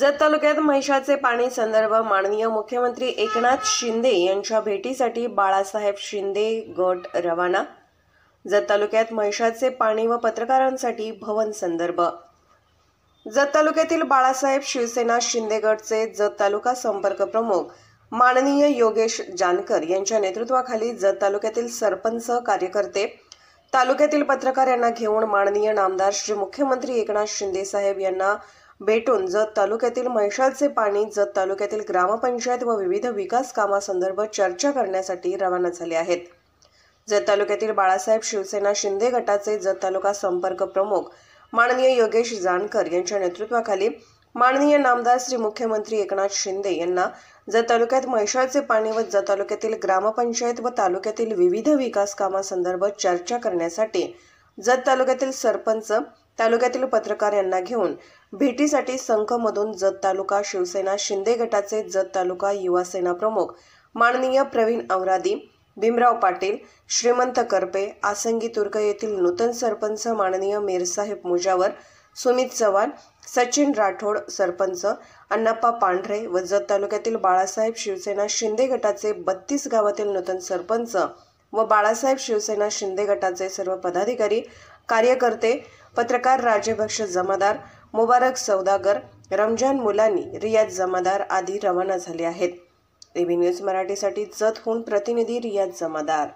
जत तालुक्यात महिषाचे पाणी संदर्भ माननीय मुख्यमंत्री एकनाथ शिंदे यांच्या भेटीसाठी बाळासाहेब शिंदे गट रवाना जत तालुक्यात महिषाचे पाणी व पत्रकारांसाठी भवन संदर्भ जत तालुक्यातील बाळासाहेब शिवसेना शिंदे गटचे जत तालुका संपर्क प्रमुख माननीय योगेश जानकर यांच्या नेतृत्वाखाली जत तालुक्यातील सरपंच कार्यकर्ते तालुक्यातील पत्रकार यांना घेऊन माननीय नामदार श्री मुख्यमंत्री एकनाथ शिंदे साहेब यांना भेटून जत तालुक्यातील महिषाचे पाणी जत तालुक्यातील ग्रामपंचायत व विविध विकास कामासंदर्भ चर्चा करण्यासाठी रवाना झाले आहेत जत तालुक्यातील बाळासाहेब शिवसेना शिंदे गटाचे जत तालुका संपर्क प्रमुख माननीय योगेश जानकर यांच्या नेतृत्वाखाली माननीय नामदार श्री मुख्यमंत्री एकनाथ शिंदे यांना जत तालुक्यात म्हैशाळचे पाणी व जत तालुक्यातील ग्रामपंचायत व तालुक्यातील विविध विकास कामासंदर्भात चर्चा करण्यासाठी जत तालुक्यातील सरपंच तालुक्यातील पत्रकार यांना घेऊन भेटीसाठी संघमधून जत तालुका शिवसेना शिंदे गटाचे जत तालुका युवा सेना प्रमुख माननीय प्रवीण अवरादी भीमराव पाटील श्रीमंत करपे आसंगी तुर्क येथील नूतन सरपंच माननीय मेरसाहेब मुजावर सुमित चव्हाण सचिन राठोड सरपंच अण्णाप्पा पांढरे व जत तालुक्यातील बाळासाहेब शिवसेना शिंदे गटाचे बत्तीस गावातील नूतन सरपंच व बाळासाहेब शिवसेना शिंदे गटाचे सर्व पदाधिकारी कार्यकर्ते पत्रकार राजभक्ष जमादार मुबारक सौदागर रमजान मुलानी रियाज जमादार आदी रवाना झाले आहेत एबी न्यूज मराठीसाठी जतहून प्रतिनिधी रियाज जमादार